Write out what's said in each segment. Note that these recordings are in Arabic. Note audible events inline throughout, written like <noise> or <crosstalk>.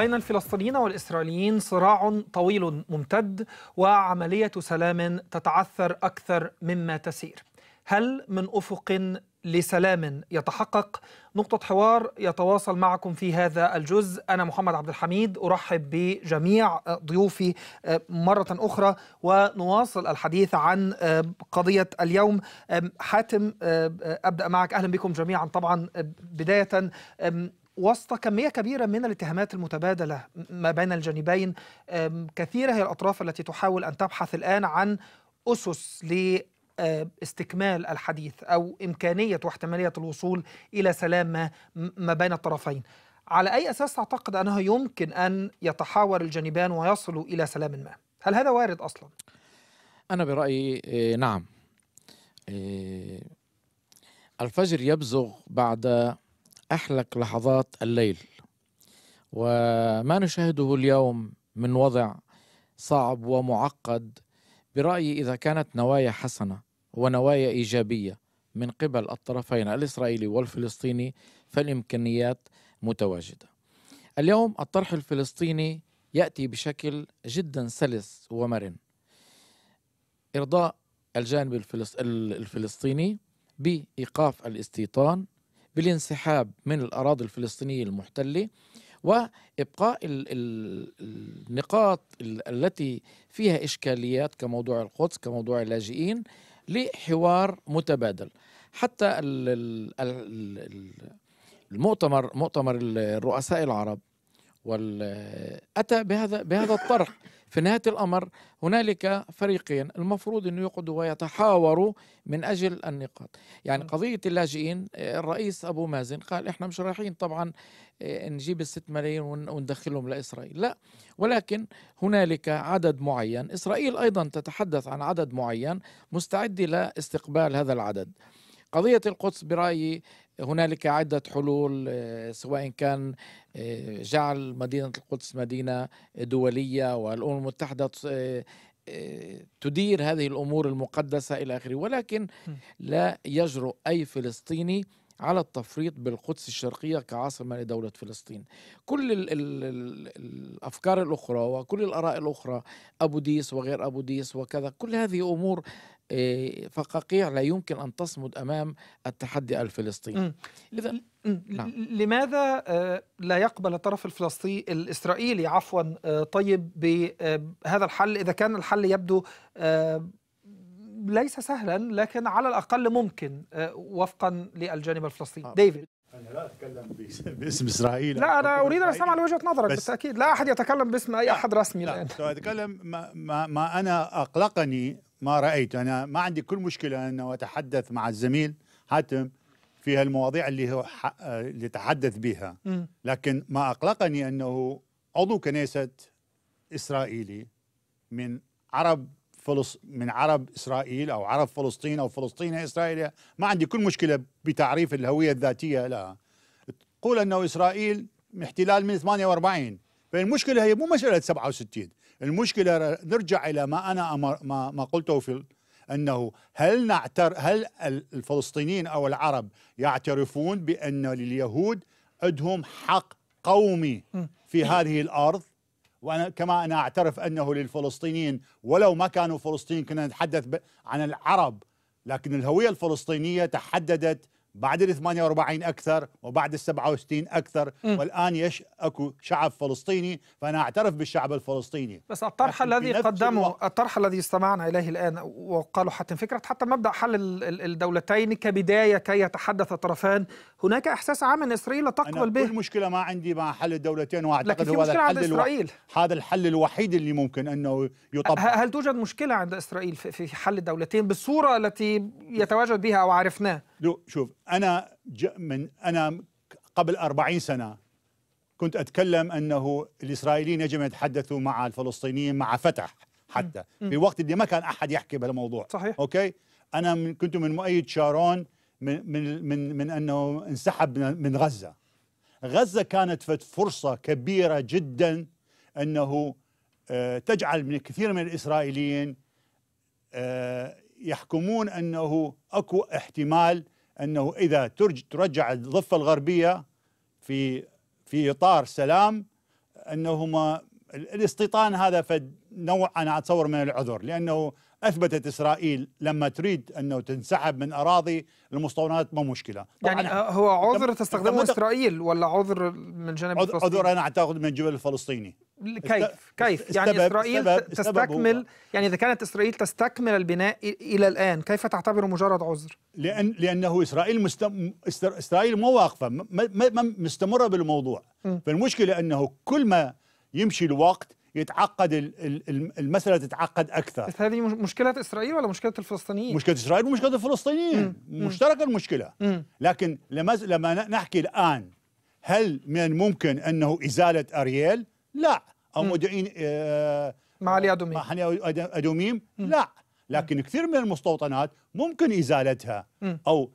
بين الفلسطينيين والإسرائيليين صراع طويل ممتد وعملية سلام تتعثر أكثر مما تسير هل من أفق لسلام يتحقق نقطة حوار يتواصل معكم في هذا الجزء أنا محمد عبد الحميد أرحب بجميع ضيوفي آه، مرة أخرى ونواصل الحديث عن آه، قضية اليوم حاتم آه، أبدأ معك أهلا بكم جميعا طبعا بداية وسط كمية كبيرة من الاتهامات المتبادلة ما بين الجانبين كثيرة هي الأطراف التي تحاول أن تبحث الآن عن أسس استكمال الحديث أو إمكانية واحتمالية الوصول إلى سلام ما, ما بين الطرفين على أي أساس تعتقد أنه يمكن أن يتحاور الجانبان ويصلوا إلى سلام ما هل هذا وارد أصلا؟ أنا برأيي آه، نعم آه، الفجر يبزغ بعد أحلك لحظات الليل وما نشاهده اليوم من وضع صعب ومعقد برأيي إذا كانت نوايا حسنة ونوايا إيجابية من قبل الطرفين الإسرائيلي والفلسطيني فالإمكانيات متواجدة اليوم الطرح الفلسطيني يأتي بشكل جدا سلس ومرن إرضاء الجانب الفلسطيني بإيقاف الاستيطان بالانسحاب من الأراضي الفلسطينية المحتلة وابقاء النقاط التي فيها اشكاليات كموضوع القدس كموضوع اللاجئين لحوار متبادل حتى المؤتمر مؤتمر الرؤساء العرب أتى بهذا بهذا الطرح في نهاية الأمر هنالك فريقين المفروض انه يقعدوا ويتحاوروا من أجل النقاط يعني نعم. قضية اللاجئين الرئيس أبو مازن قال إحنا مش رايحين طبعا آه، نجيب الست ملايين وندخلهم لإسرائيل لا ولكن هنالك عدد معين إسرائيل أيضا تتحدث عن عدد معين مستعدة لاستقبال هذا العدد قضية القدس برأيي هنالك عدة حلول آه، سواء كان آه، جعل مدينة القدس مدينة دولية والأمم المتحدة آه، تدير هذه الأمور المقدسة إلى آخره ولكن لا يجرؤ أي فلسطيني على التفريط بالقدس الشرقية كعاصمة لدولة فلسطين كل الـ الـ الأفكار الأخرى وكل الأراء الأخرى أبو ديس وغير أبو ديس وكذا كل هذه أمور آه، فقاقيع لا يمكن أن تصمد أمام التحدي الفلسطيني إذا نعم. لماذا آه، لا يقبل الطرف الفلسطيني الإسرائيلي عفوا آه، طيب بهذا الحل إذا كان الحل يبدو ليس سهلا لكن على الأقل ممكن وفقا للجانب الفلسطيني ديفيد انا لا اتكلم <laughs> باسم اسرائيل لا انا اريد ان اسمع وجهه نظرك بالتاكيد لا احد يتكلم باسم اي احد رسمي لا الان اتكلم ما, ما, ما انا اقلقني ما رايت انا ما عندي كل مشكله انه اتحدث مع الزميل حاتم في هالمواضيع اللي هو اللي تحدث بها لكن ما اقلقني انه عضو كنيسه اسرائيلي من عرب فلس من عرب اسرائيل او عرب فلسطين او فلسطين اسرائيليه ما عندي كل مشكله بتعريف الهويه الذاتيه لها تقول انه اسرائيل احتلال من 48 فالمشكله هي مو مساله 67 المشكله نرجع الى ما انا أمر ما, ما قلته في انه هل نعتر هل الفلسطينيين او العرب يعترفون بان لليهود عندهم حق قومي في هذه الارض وانا كما انا اعترف انه للفلسطينيين ولو ما كانوا فلسطين كنا نتحدث عن العرب لكن الهويه الفلسطينيه تحددت بعد ال 48 اكثر وبعد ال 67 اكثر م. والان يش اكو شعب فلسطيني فانا اعترف بالشعب الفلسطيني بس الطرح الذي قدمه الوقت. الطرح الذي استمعنا اليه الان وقالوا حتى فكره حتى مبدا حل الدولتين كبدايه كي يتحدث الطرفان هناك احساس عام ان اسرائيل تقبل به المشكله ما عندي مع حل الدولتين واعتقد هو هذا الحل إسرائيل. هذا الحل الوحيد اللي ممكن انه يطبق هل توجد مشكله عند اسرائيل في حل الدولتين بالصوره التي يتواجد بها او عرفناه دو شوف انا من انا قبل 40 سنه كنت اتكلم انه الاسرائيليين يجب ان يتحدثوا مع الفلسطينيين مع فتح حتى في وقت اللي ما كان احد يحكي بهالموضوع صحيح اوكي انا من كنت من مؤيد شارون من من من, من انه انسحب من غزه غزه كانت فرصه كبيره جدا انه آه، تجعل من كثير من الاسرائيليين آه، يحكمون أنه أكو احتمال أنه إذا ترجع الضفة الغربية في في إطار سلام أنهما الاستيطان هذا فد نوع أنا أتصور من العذر لأنه أثبتت إسرائيل لما تريد أنه تنسحب من أراضي المستوطنات مو مشكلة يعني هو عذر تستخدمه إسرائيل ولا عذر من جانب عذر الفلسطيني؟ عذر أنا أعتقد من الجبل الفلسطيني كيف كيف يعني اسرائيل تستكمل يعني اذا كانت اسرائيل تستكمل البناء الى الان كيف تعتبره مجرد عذر لان لانه اسرائيل مستم... اسرائيل مو واقفه م... م... مستمره بالموضوع م. فالمشكله انه كل ما يمشي الوقت يتعقد المسألة تتعقد أكثر بس هذه مشكلة إسرائيل ولا مشكلة الفلسطينيين؟ مشكلة إسرائيل ومشكلة الفلسطينيين مشتركة المشكلة م. لكن لما, لما نحكي الآن هل من الممكن أنه إزالة أرييل لا او مدعين آه، مع ادوميم مع ادوميم لا لكن كثير من المستوطنات ممكن ازالتها او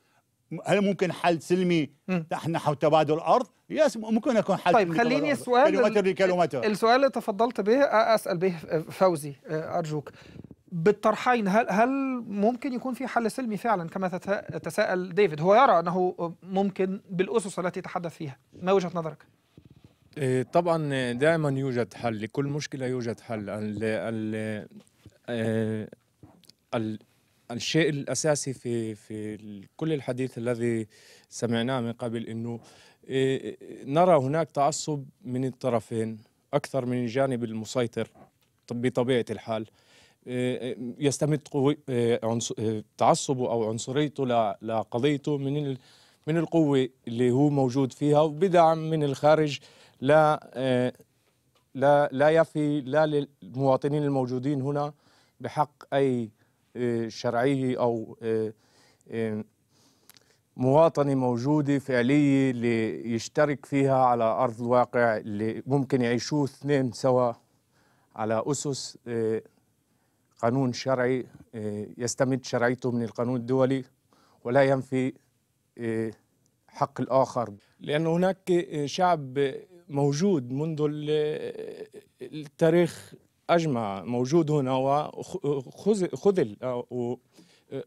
هل ممكن حل سلمي نحن حول تبادل الارض؟ يس ممكن يكون حل طيب خليني السؤال كيلومتر لكيلومتر السؤال اللي تفضلت به اسال به آه، فوزي آه، ارجوك بالطرحين هل هل ممكن يكون في حل سلمي فعلا كما تساءل ديفيد هو يرى انه ممكن بالاسس التي تحدث فيها ما وجهه نظرك؟ إيه، طبعا دائما يوجد حل لكل مشكلة يوجد حل ال ال الـ إيه، ال الشيء الأساسي في في كل الحديث الذي سمعناه من قبل أنه إيه، نرى هناك تعصب من الطرفين أكثر من الجانب المسيطر بطبيعة الحال يستمد تعصبه أو عنصريته لقضيته من من القوة اللي هو موجود فيها وبدعم من الخارج لا آه، لا لا يفي لا للمواطنين الموجودين هنا بحق اي آه، شرعيه او آه، مواطنه موجوده فعليه ليشترك فيها على ارض الواقع اللي ممكن يعيشوه اثنين سوا على اسس قانون شرعي يستمد شرعيته من القانون الدولي ولا ينفي حق الاخر لانه هناك شعب موجود منذ التاريخ اجمع موجود هنا وخذل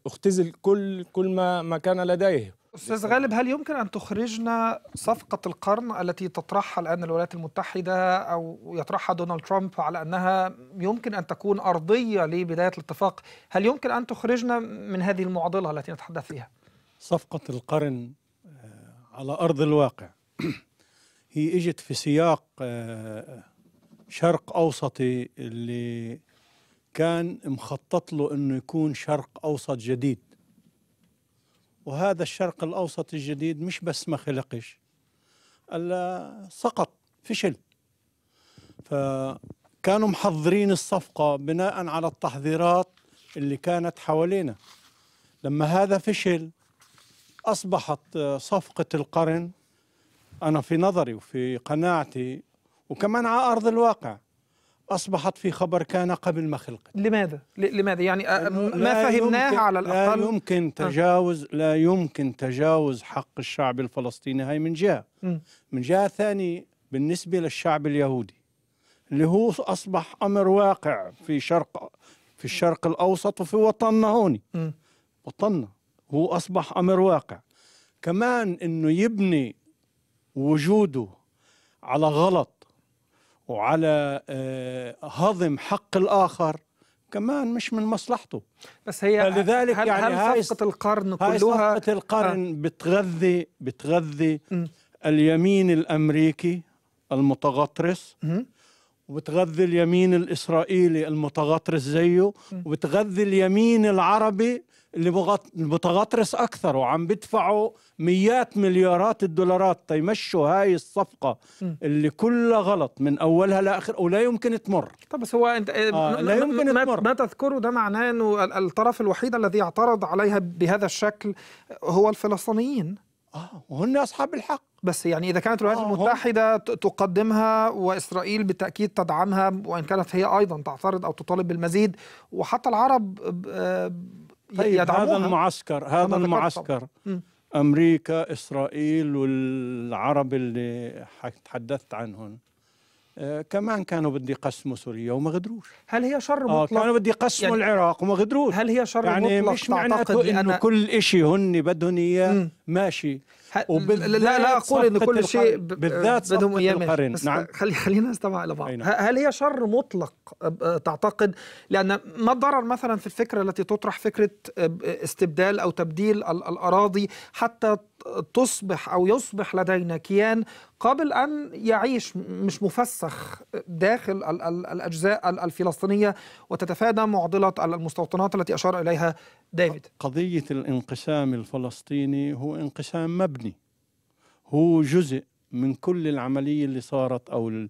اختزل كل كل ما ما كان لديه استاذ غالب هل يمكن ان تخرجنا صفقه القرن التي تطرحها الان الولايات المتحده او يطرحها دونالد ترامب على انها يمكن ان تكون ارضيه لبدايه الاتفاق، هل يمكن ان تخرجنا من هذه المعضله التي نتحدث فيها؟ صفقه القرن آه، على ارض الواقع هي اجت في سياق آه، شرق اوسطي اللي كان مخطط له انه يكون شرق اوسط جديد وهذا الشرق الاوسط الجديد مش بس ما خلقش الا سقط فشل فكانوا محضرين الصفقه بناء على التحضيرات اللي كانت حوالينا لما هذا فشل اصبحت آه، صفقه القرن أنا في نظري وفي قناعتي وكمان على أرض الواقع أصبحت في خبر كان قبل ما خلقت لماذا؟ لماذا؟ يعني آه، ما فهمناه على الأقل لا يمكن آه. تجاوز لا يمكن تجاوز حق الشعب الفلسطيني هاي من جهة من جهة ثانية بالنسبة للشعب اليهودي اللي هو أصبح أمر واقع في شرق في الشرق الأوسط وفي وطننا هون وطننا هو أصبح أمر واقع كمان أنه يبني وجوده على غلط وعلى آه، هضم حق الآخر كمان مش من مصلحته بس هي لذلك هل يعني هل صفقة القرن كلها صفقة القرن آه. بتغذي بتغذي م. اليمين الأمريكي المتغطرس وبتغذي اليمين الإسرائيلي المتغطرس زيه وبتغذي اليمين العربي اللي متغطرس اكثر وعم بدفعوا مئات مليارات الدولارات تيمشوا هاي الصفقه اللي كلها غلط من اولها لاخر ولا يمكن تمر طب بس هو انت آه, آه، لا يمكن ما, تمر. ما تذكره ده معناه انه الطرف الوحيد الذي اعترض عليها بهذا الشكل هو الفلسطينيين اه وهن اصحاب الحق بس يعني اذا كانت الولايات آه المتحده هم. تقدمها واسرائيل بالتاكيد تدعمها وان كانت هي ايضا تعترض او تطالب بالمزيد وحتى العرب آه طيب هذا المعسكر هذا المعسكر امريكا اسرائيل والعرب اللي تحدثت عنهم آه كمان كانوا بدي يقسموا سوريا وما غدروش هل هي شر آه، مطلق؟ آه كانوا بدي يقسموا يعني العراق وما غدروش هل هي شر يعني مطلق؟ يعني مش معناته انه كل شيء هن بدهم اياه ماشي وبال... لا لا اقول ان كل شيء ب... بالذات بدهم نعم خلي خلينا نستمع الى بعض هل هي شر مطلق تعتقد لان ما الضرر مثلا في الفكره التي تطرح فكره استبدال او تبديل الاراضي حتى تصبح او يصبح لدينا كيان قابل ان يعيش مش مفسخ داخل الاجزاء الفلسطينيه وتتفادى معضله المستوطنات التي اشار اليها ديفيد قضيه الانقسام الفلسطيني هو انقسام مبني هو جزء من كل العملية اللي صارت أو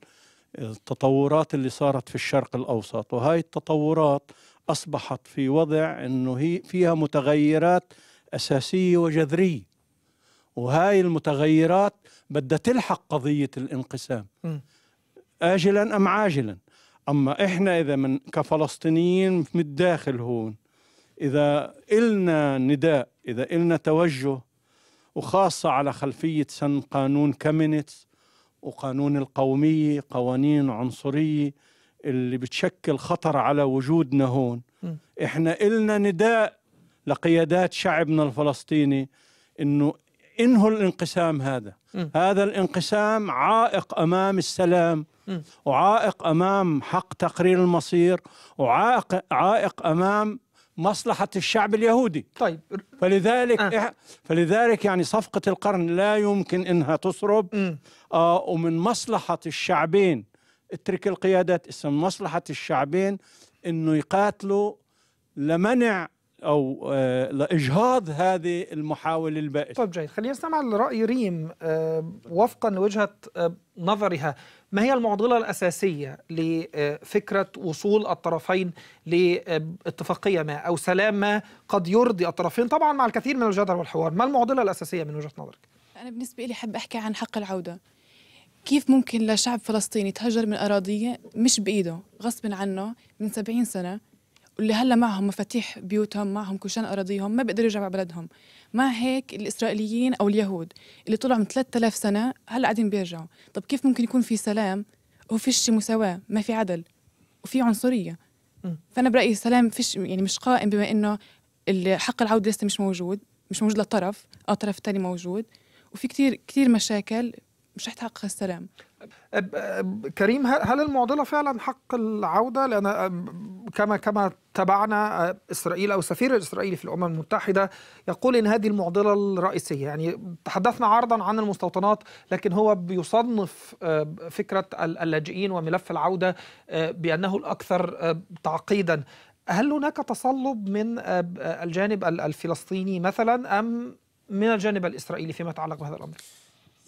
التطورات اللي صارت في الشرق الأوسط وهاي التطورات أصبحت في وضع أنه هي فيها متغيرات أساسية وجذرية وهاي المتغيرات بدها تلحق قضية الانقسام آجلا أم عاجلا أما إحنا إذا من كفلسطينيين من الداخل هون إذا إلنا نداء إذا إلنا توجه وخاصة على خلفية سن قانون كامينتس وقانون القومية قوانين عنصرية اللي بتشكل خطر على وجودنا هون م. احنا إلنا نداء لقيادات شعبنا الفلسطيني انه انهوا الانقسام هذا م. هذا الانقسام عائق امام السلام م. وعائق امام حق تقرير المصير وعائق عائق امام مصلحة الشعب اليهودي طيب فلذلك آه. فلذلك يعني صفقة القرن لا يمكن إنها تسرب آه ومن مصلحة الشعبين اترك القيادات اسم مصلحة الشعبين إنه يقاتلوا لمنع أو آه لإجهاض هذه المحاولة البائسة طيب جيد خلينا نسمع الرأي ريم آه وفقا لوجهة آه نظرها ما هي المعضلة الأساسية لفكرة وصول الطرفين لاتفاقية ما أو سلام ما قد يرضي الطرفين طبعا مع الكثير من الجدل والحوار ما المعضلة الأساسية من وجهة نظرك؟ أنا بالنسبة لي حب أحكي عن حق العودة كيف ممكن لشعب فلسطيني تهجر من أراضيه مش بإيده غصب عنه من 70 سنة واللي هلا معهم مفاتيح بيوتهم معهم كوشان اراضيهم ما بيقدروا يرجعوا على بلدهم مع هيك الاسرائيليين او اليهود اللي طلعوا من 3000 سنه هلا قاعدين بيرجعوا طب كيف ممكن يكون في سلام وفيش مساواه ما في عدل وفي عنصريه فانا برايي السلام فيش يعني مش قائم بما انه حق العوده لسه مش موجود مش موجود للطرف او الطرف الثاني موجود وفي كتير كثير مشاكل مش رح تحقق السلام كريم هل المعضله فعلا حق العوده لان كما كما تابعنا اسرائيل او السفير الاسرائيلي في الامم المتحده يقول ان هذه المعضله الرئيسيه يعني تحدثنا عرضا عن المستوطنات لكن هو بيصنف فكره اللاجئين وملف العوده بانه الاكثر تعقيدا هل هناك تصلب من الجانب الفلسطيني مثلا ام من الجانب الاسرائيلي فيما يتعلق بهذا الامر؟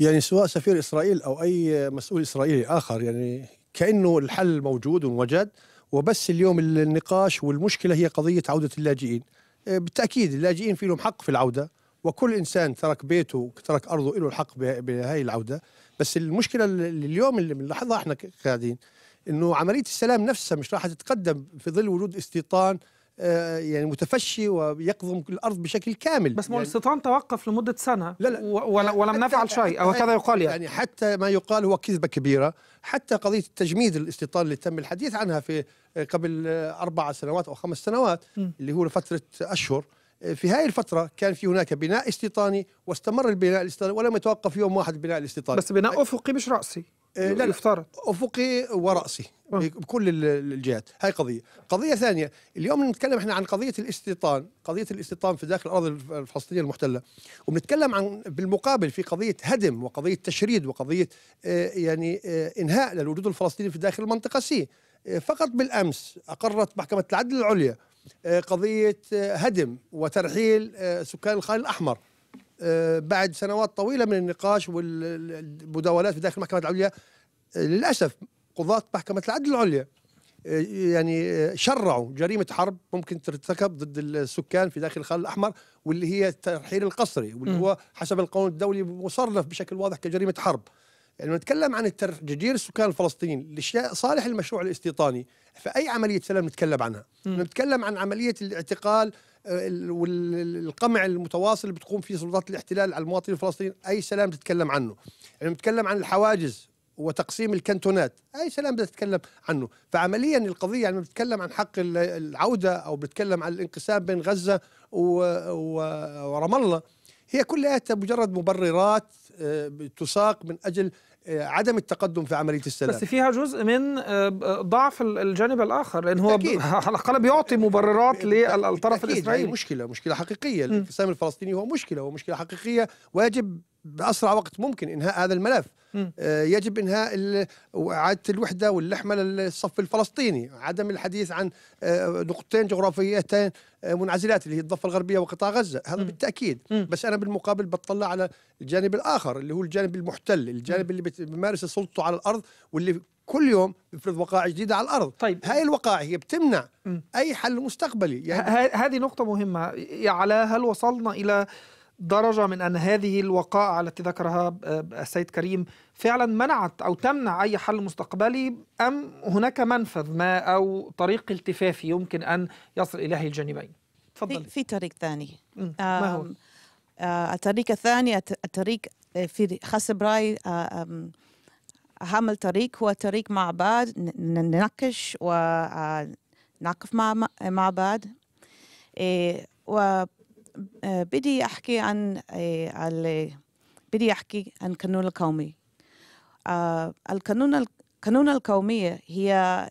يعني سواء سفير اسرائيل او اي مسؤول اسرائيلي اخر يعني كانه الحل موجود ووجد وبس اليوم النقاش والمشكله هي قضيه عوده اللاجئين آه، بالتاكيد اللاجئين في لهم حق في العوده وكل انسان ترك بيته ترك ارضه له الحق بهذه العوده بس المشكله اللي اليوم اللي بنلاحظها احنا قاعدين انه عمليه السلام نفسها مش راح تتقدم في ظل وجود استيطان آه، يعني متفشي ويقضم الارض بشكل كامل بس يعني الاستيطان توقف لمده سنه لا لا ولم نفعل شيء او هكذا يقال يعني. يعني حتى ما يقال هو كذبه كبيره حتى قضيه التجميد الاستيطان اللي تم الحديث عنها في آه، قبل آه، اربع سنوات او خمس سنوات اللي هو لفتره اشهر في هذه الفترة كان في هناك بناء استيطاني واستمر البناء الاستيطاني ولم يتوقف يوم واحد البناء الاستيطاني بس بناء أفقي مش رأسي إيه، لا لا افقي وراسي آه. بكل الجهات هاي قضيه قضيه ثانيه اليوم نتكلم احنا عن قضيه الاستيطان قضيه الاستيطان في داخل الاراضي الفلسطينيه المحتله وبنتكلم عن بالمقابل في قضيه هدم وقضيه تشريد وقضيه آه، يعني آه، انهاء للوجود الفلسطيني في داخل المنطقه سي فقط بالامس اقرت محكمه العدل العليا قضيه هدم وترحيل سكان الخان الاحمر آه، بعد سنوات طويله من النقاش والمداولات في داخل المحكمه العليا آه، للاسف قضاه محكمه العدل العليا آه، يعني شرعوا جريمه حرب ممكن ترتكب ضد السكان في داخل الخال الاحمر واللي هي الترحيل القسري واللي هو حسب القانون الدولي مصرف بشكل واضح كجريمه حرب يعني نتكلم عن تجدير السكان الفلسطينيين لصالح المشروع الاستيطاني فاي عمليه سلام نتكلم عنها نتكلم عن عمليه الاعتقال والقمع المتواصل اللي بتقوم فيه سلطات الاحتلال على المواطنين الفلسطينيين اي سلام تتكلم عنه يعني بتكلم عن الحواجز وتقسيم الكنتونات اي سلام بتتكلم عنه فعمليا القضيه يعني بتتكلم عن حق العوده او بتتكلم عن الانقسام بين غزه ورام الله هي كلها مجرد مبررات آه، تساق من اجل عدم التقدم في عمليه السلام بس فيها جزء من آه، ضعف الجانب الاخر لان هو على الاقل بيعطي مبررات للطرف الاسرائيلي مشكله مشكله حقيقيه الانقسام الفلسطيني هو مشكله هو مشكله حقيقيه واجب باسرع وقت ممكن انهاء هذا الملف آه، يجب انهاء اعاده الوحده واللحمه للصف الفلسطيني عدم الحديث عن آه، نقطتين جغرافيتين آه، منعزلات اللي هي الضفه الغربيه وقطاع غزه هذا بالتاكيد بس انا بالمقابل بطلع على الجانب الاخر اللي هو الجانب المحتل الجانب اللي بيمارس سلطته على الارض واللي كل يوم بفرض وقائع جديده على الارض طيب هاي الوقائع هي بتمنع م. اي حل مستقبلي يعني هذه نقطه مهمه على هل وصلنا الى درجة من أن هذه الوقائع التي ذكرها آه، السيد كريم فعلا منعت أو تمنع أي حل مستقبلي أم هناك منفذ ما أو طريق التفافي يمكن أن يصل إليه الجانبين تفضلي في, في طريق ثاني ما هو؟ آه، الطريق الثاني الطريق آه، في حسب رأي أهم الطريق هو طريق مع بعض نناقش ونقف مع مع بعض إيه، آه، بدي احكي عن آه، بدي احكي عن القانون القومي آه، القانون القانون القومية هي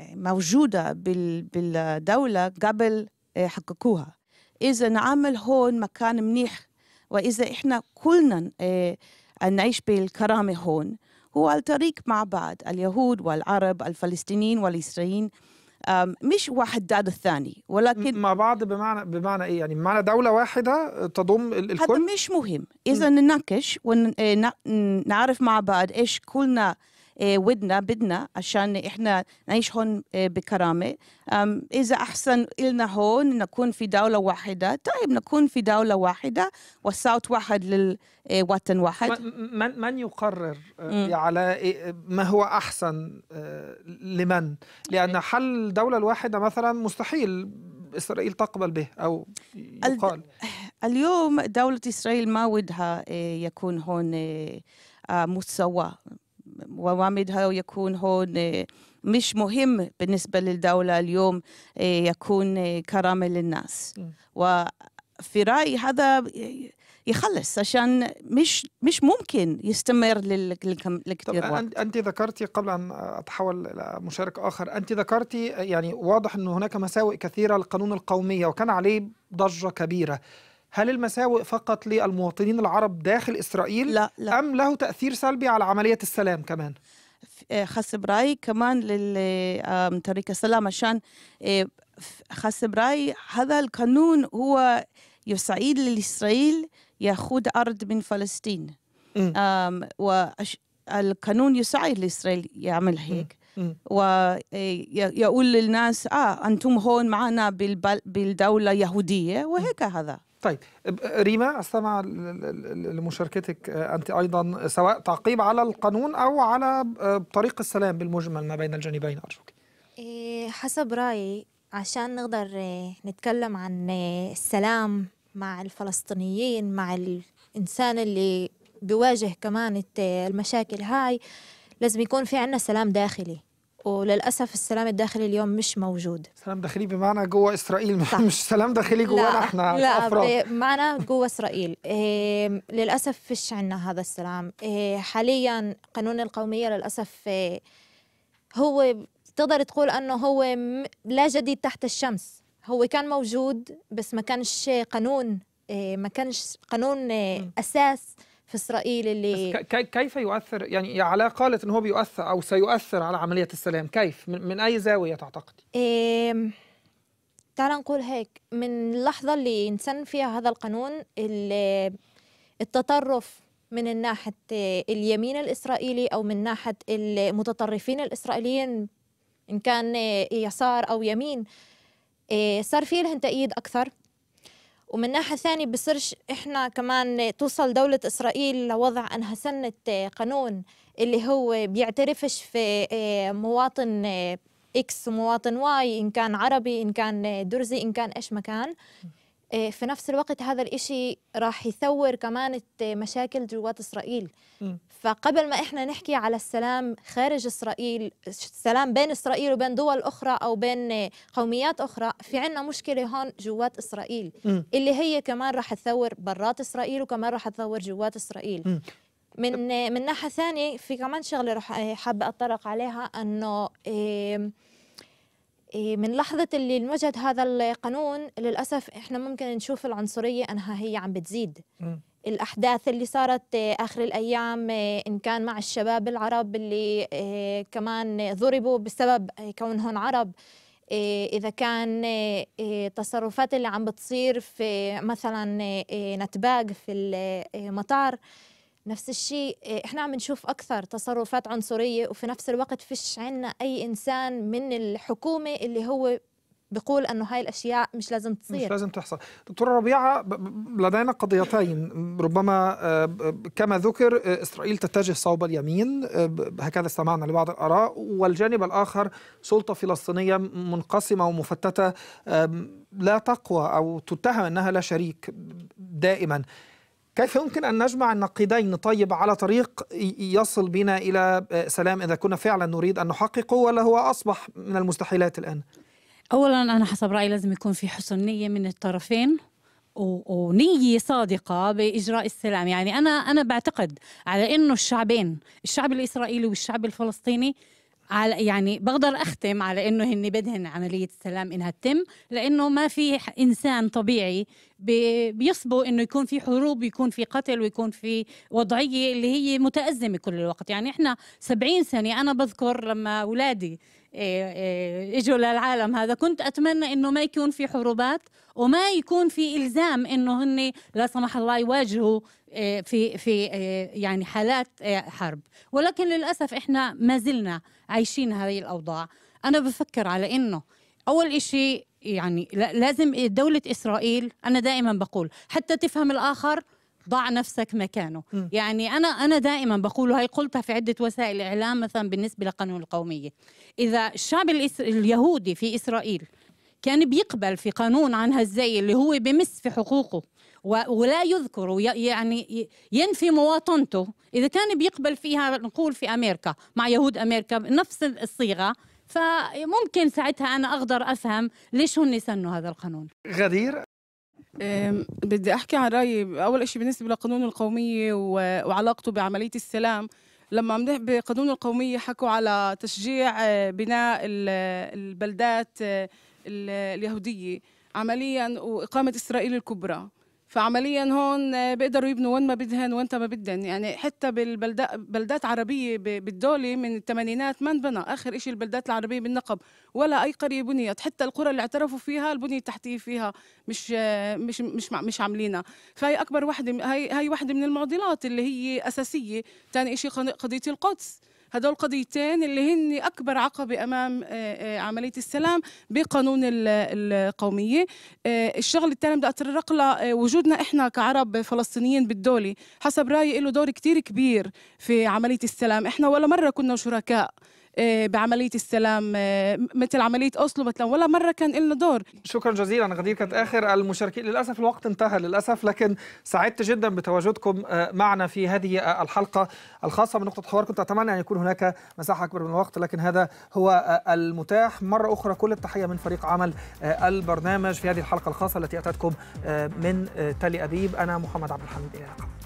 موجودة بالدولة قبل حققوها إذا نعمل هون مكان منيح وإذا إحنا كلنا نعيش بالكرامة هون هو الطريق مع بعض اليهود والعرب الفلسطينيين والإسرائيليين مش واحد داد الثاني ولكن مع بعض بمعنى بمعنى ايه يعني بمعنى دوله واحده تضم الكل هذا مش مهم اذا نناقش ونعرف مع بعض ايش كلنا إيه، ودنا بدنا عشان احنا نعيش هون إيه، بكرامه اذا احسن لنا هون نكون في دوله واحده طيب نكون في دوله واحده وصوت واحد للوطن إيه، واحد من من يقرر على ما هو احسن لمن لان حل الدوله الواحده مثلا مستحيل اسرائيل تقبل به او يقال اليوم دوله اسرائيل ما ودها يكون هون متساواه ووامدها يكون هون آه، مش مهم بالنسبة للدولة اليوم آه، يكون آه، كرامة للناس وفي رأيي هذا يخلص عشان مش مش ممكن يستمر لكثير وقت انت ذكرتي قبل ان اتحول الى مشارك اخر انت ذكرتي يعني واضح ان هناك مساوئ كثيره للقانون القوميه وكان عليه ضجه كبيره هل المساوئ فقط للمواطنين العرب داخل إسرائيل لا لا. أم له تأثير سلبي على عملية السلام كمان؟ حسب آه، رأيي كمان للطريقه آه، السلام عشان حسب آه، رأيي هذا القانون هو يساعد لإسرائيل يأخذ أرض من فلسطين والقانون يساعد لإسرائيل يعمل هيك ويقول للناس اه انتم هون معنا بالدوله يهوديه وهيك هذا طيب ريما استمع لمشاركتك آه، انت ايضا سواء تعقيب على القانون او على آه، طريق السلام بالمجمل ما بين الجانبين ارجوك إيه، حسب رايي عشان نقدر آه، نتكلم عن السلام مع الفلسطينيين مع الانسان اللي بيواجه كمان المشاكل هاي لازم يكون في عنا سلام داخلي وللاسف السلام الداخلي اليوم مش موجود سلام داخلي بمعنى جوه اسرائيل صح. مش سلام داخلي جوا احنا لا بمعنى جوه اسرائيل إيه للاسف فيش عندنا هذا السلام إيه حاليا قانون القوميه للاسف إيه هو تقدر تقول انه هو لا جديد تحت الشمس هو كان موجود بس ما كانش قانون إيه، ما كانش قانون إيه، اساس في اسرائيل اللي كيف يؤثر يعني على قالت ان هو بيؤثر او سيؤثر على عمليه السلام كيف من, من اي زاويه تعتقد إيه تعال نقول هيك من اللحظه اللي انسن فيها هذا القانون التطرف من ناحيه اليمين الاسرائيلي او من ناحيه المتطرفين الاسرائيليين ان كان يسار او يمين إيه، صار فيه لهم تأييد اكثر ومن ناحية ثانية بصيرش إحنا كمان توصل دولة إسرائيل لوضع أنها سنت قانون اللي هو بيعترفش في آه، مواطن اكس آه، ومواطن واي ان كان عربي ان كان درزي ان كان ايش مكان إيه، في نفس الوقت هذا الإشي راح يثور كمان مشاكل جوات إسرائيل م. فقبل ما إحنا نحكي على السلام خارج إسرائيل السلام بين إسرائيل وبين دول أخرى أو بين قوميات أخرى في عنا مشكلة هون جوات إسرائيل م. اللي هي كمان راح تثور برات إسرائيل وكمان راح تثور جوات إسرائيل م. من من ناحية ثانية في كمان شغلة راح حابة أتطرق عليها أنه إيه، إيه، من لحظة اللي انوجد هذا القانون للأسف إحنا ممكن نشوف العنصرية أنها هي عم بتزيد م. الأحداث اللي صارت إيه، آخر الأيام إيه، إن كان مع الشباب العرب اللي كمان ضربوا بسبب كونهم عرب إذا كان التصرفات اللي عم بتصير في مثلا نتباق في المطار نفس الشيء إيه، احنا عم نشوف اكثر تصرفات عنصريه وفي نفس الوقت فيش عنا اي انسان من الحكومه اللي هو بقول انه هاي الاشياء مش لازم تصير مش لازم تحصل دكتوره ربيعه لدينا قضيتين ربما آه، كما ذكر آه، اسرائيل تتجه صوب اليمين آه، هكذا استمعنا لبعض الاراء والجانب الاخر سلطه فلسطينيه منقسمه ومفتته لا تقوى او تتهم انها لا شريك دائما كيف يمكن أن نجمع النقيضين طيب على طريق يصل بنا إلى آه، سلام إذا كنا فعلا نريد أن نحققه ولا هو أصبح من المستحيلات الآن أولا أنا حسب رأيي لازم يكون في حسن نية من الطرفين ونية صادقة بإجراء السلام يعني أنا أنا بعتقد على أنه الشعبين الشعب الإسرائيلي والشعب الفلسطيني على يعني بقدر اختم على انه هن بدهن عمليه السلام انها تتم لانه ما في انسان طبيعي بيصبو انه يكون في حروب ويكون في قتل ويكون في وضعيه اللي هي متازمه كل الوقت يعني احنا 70 سنه انا بذكر لما اولادي إيه، إيه، اجوا للعالم هذا كنت اتمنى انه ما يكون في حروبات وما يكون في الزام انه هن لا سمح الله يواجهوا إيه، في في يعني حالات حرب ولكن للاسف احنا ما زلنا عايشين هذه الاوضاع انا بفكر على انه اول شيء يعني لازم دوله اسرائيل انا دائما بقول حتى تفهم الاخر ضع نفسك مكانه م. يعني أنا أنا دائما بقول هاي قلتها في عدة وسائل إعلام مثلا بالنسبة لقانون القومية إذا الشعب اليهودي في إسرائيل كان بيقبل في قانون عن هالزي اللي هو بمس في حقوقه ولا يذكر يعني ينفي مواطنته إذا كان بيقبل فيها نقول في أمريكا مع يهود أمريكا نفس الصيغة فممكن ساعتها أنا أقدر أفهم ليش هن سنوا هذا القانون غدير بدي احكي عن رايي اول شيء بالنسبه للقانون القوميه وعلاقته بعمليه السلام لما عم بقانون القوميه حكوا على تشجيع آه، بناء البلدات آه، اليهوديه عمليا واقامه اسرائيل الكبرى فعمليا هون آه، بيقدروا يبنوا وين ما بدهن وانت ما بدهن يعني حتى بالبلدات عربيه بالدوله من الثمانينات ما انبنى اخر شيء البلدات العربيه بالنقب ولا اي قريه بنيت حتى القرى اللي اعترفوا فيها البنيه التحتيه فيها مش آه، مش مش مش عاملينها فهي اكبر وحده هي هي وحده من المعضلات اللي هي اساسيه ثاني شيء قضيه القدس هدول قضيتين اللي هن أكبر عقبة أمام آه، آه، عملية السلام بقانون القومية آه، الشغل الثاني بدي أتطرق لوجودنا إحنا كعرب فلسطينيين بالدولة حسب رأيي له دور كتير كبير في عملية السلام إحنا ولا مرة كنا شركاء آه، بعمليه السلام آه، مثل عمليه اوسلو مثلا ولا مره كان لنا دور شكرا جزيلا غدير كانت اخر المشاركين للاسف الوقت انتهى للاسف لكن سعدت جدا بتواجدكم آه، معنا في هذه الحلقه الخاصه بنقطه حوار كنت اتمنى ان يكون هناك مساحه اكبر من الوقت لكن هذا هو المتاح مره اخرى كل التحيه من فريق عمل البرنامج في هذه الحلقه الخاصه التي اتتكم من تل ابيب انا محمد عبد الحميد الى اللقاء